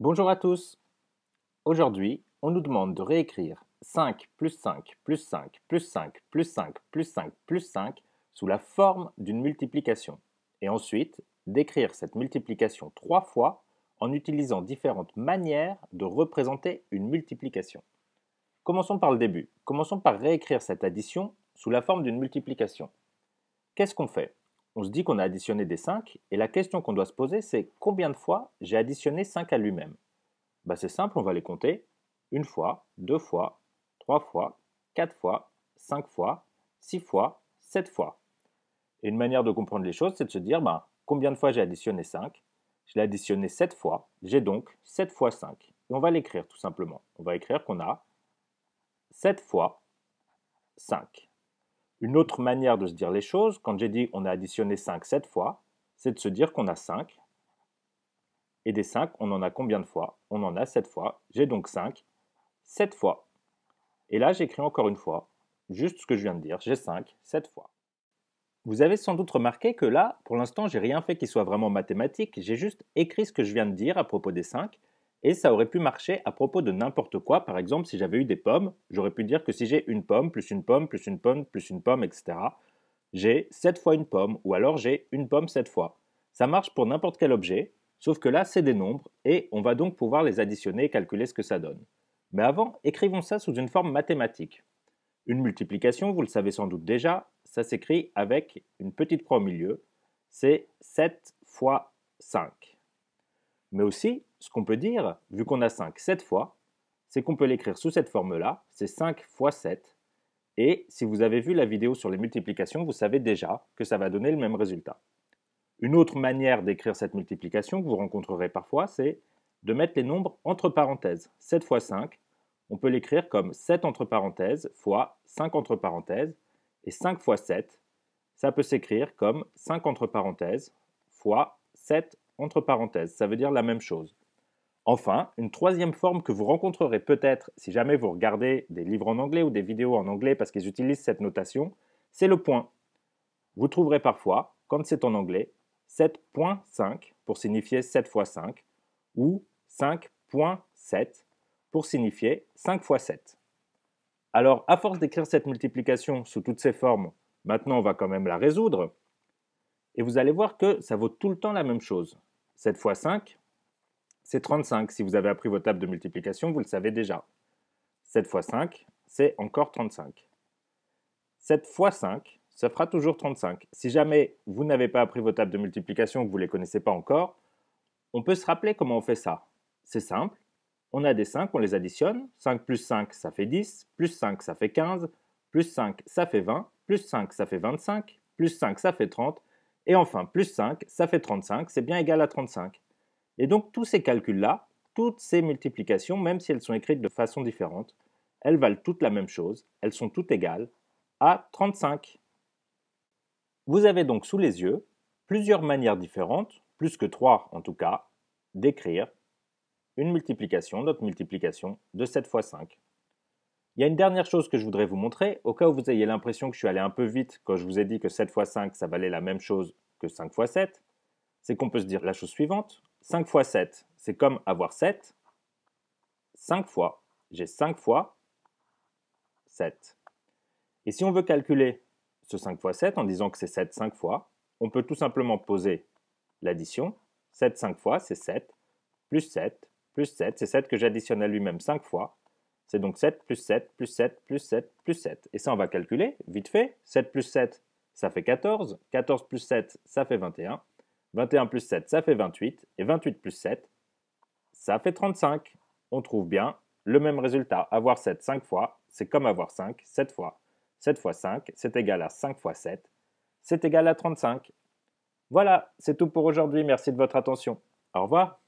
Bonjour à tous. Aujourd'hui, on nous demande de réécrire 5 plus 5 plus 5 plus 5 plus 5 plus 5 plus 5 sous la forme d'une multiplication. Et ensuite, d'écrire cette multiplication trois fois en utilisant différentes manières de représenter une multiplication. Commençons par le début. Commençons par réécrire cette addition sous la forme d'une multiplication. Qu'est-ce qu'on fait on se dit qu'on a additionné des 5, et la question qu'on doit se poser, c'est combien de fois j'ai additionné 5 à lui-même bah, C'est simple, on va les compter une fois, deux fois, trois fois, quatre fois, cinq fois, six fois, sept fois. Et une manière de comprendre les choses, c'est de se dire bah, combien de fois j'ai additionné 5 Je l'ai additionné sept fois, j'ai donc 7 fois 5. Et on va l'écrire tout simplement. On va écrire qu'on a 7 fois 5. Une autre manière de se dire les choses, quand j'ai dit on a additionné 5 7 fois, c'est de se dire qu'on a 5. Et des 5, on en a combien de fois On en a 7 fois. J'ai donc 5 7 fois. Et là, j'écris encore une fois, juste ce que je viens de dire, j'ai 5 7 fois. Vous avez sans doute remarqué que là, pour l'instant, j'ai rien fait qui soit vraiment mathématique, j'ai juste écrit ce que je viens de dire à propos des 5 et ça aurait pu marcher à propos de n'importe quoi. Par exemple, si j'avais eu des pommes, j'aurais pu dire que si j'ai une pomme, plus une pomme, plus une pomme, plus une pomme, etc., j'ai 7 fois une pomme, ou alors j'ai une pomme 7 fois. Ça marche pour n'importe quel objet, sauf que là, c'est des nombres, et on va donc pouvoir les additionner et calculer ce que ça donne. Mais avant, écrivons ça sous une forme mathématique. Une multiplication, vous le savez sans doute déjà, ça s'écrit avec une petite croix au milieu, c'est 7 fois 5. Mais aussi, ce qu'on peut dire, vu qu'on a 5 7 fois, c'est qu'on peut l'écrire sous cette forme-là, c'est 5 fois 7. Et si vous avez vu la vidéo sur les multiplications, vous savez déjà que ça va donner le même résultat. Une autre manière d'écrire cette multiplication que vous rencontrerez parfois, c'est de mettre les nombres entre parenthèses. 7 fois 5, on peut l'écrire comme 7 entre parenthèses fois 5 entre parenthèses. Et 5 fois 7, ça peut s'écrire comme 5 entre parenthèses fois 7 entre parenthèses. Ça veut dire la même chose. Enfin, une troisième forme que vous rencontrerez peut-être si jamais vous regardez des livres en anglais ou des vidéos en anglais parce qu'ils utilisent cette notation, c'est le point. Vous trouverez parfois, quand c'est en anglais, 7.5 pour signifier 7 x 5 ou 5.7 pour signifier 5 x 7. Alors, à force d'écrire cette multiplication sous toutes ses formes, maintenant on va quand même la résoudre, et vous allez voir que ça vaut tout le temps la même chose. 7 x 5, c'est 35. Si vous avez appris vos tables de multiplication, vous le savez déjà. 7 fois 5, c'est encore 35. 7 fois 5, ça fera toujours 35. Si jamais vous n'avez pas appris vos tables de multiplication, que vous ne les connaissez pas encore, on peut se rappeler comment on fait ça. C'est simple, on a des 5, on les additionne. 5 plus 5, ça fait 10. Plus 5, ça fait 15. Plus 5, ça fait 20. Plus 5, ça fait 25. Plus 5, ça fait 30. Et enfin, plus 5, ça fait 35. C'est bien égal à 35. Et donc tous ces calculs-là, toutes ces multiplications, même si elles sont écrites de façon différente, elles valent toutes la même chose, elles sont toutes égales à 35. Vous avez donc sous les yeux plusieurs manières différentes, plus que trois en tout cas, d'écrire une multiplication, notre multiplication de 7 fois 5. Il y a une dernière chose que je voudrais vous montrer, au cas où vous ayez l'impression que je suis allé un peu vite quand je vous ai dit que 7 fois 5, ça valait la même chose que 5 fois 7, c'est qu'on peut se dire la chose suivante. 5 fois 7, c'est comme avoir 7 5 fois. J'ai 5 fois 7. Et si on veut calculer ce 5 fois 7 en disant que c'est 7 5 fois, on peut tout simplement poser l'addition. 7 5 fois, c'est 7, plus 7, plus 7. C'est 7 que j'additionne à lui-même 5 fois. C'est donc 7 plus 7, plus 7, plus 7, plus 7. Et ça, on va calculer, vite fait. 7 plus 7, ça fait 14. 14 plus 7, ça fait 21. 21 plus 7, ça fait 28. Et 28 plus 7, ça fait 35. On trouve bien le même résultat. Avoir 7 5 fois, c'est comme avoir 5 7 fois. 7 fois 5, c'est égal à 5 fois 7. C'est égal à 35. Voilà, c'est tout pour aujourd'hui. Merci de votre attention. Au revoir.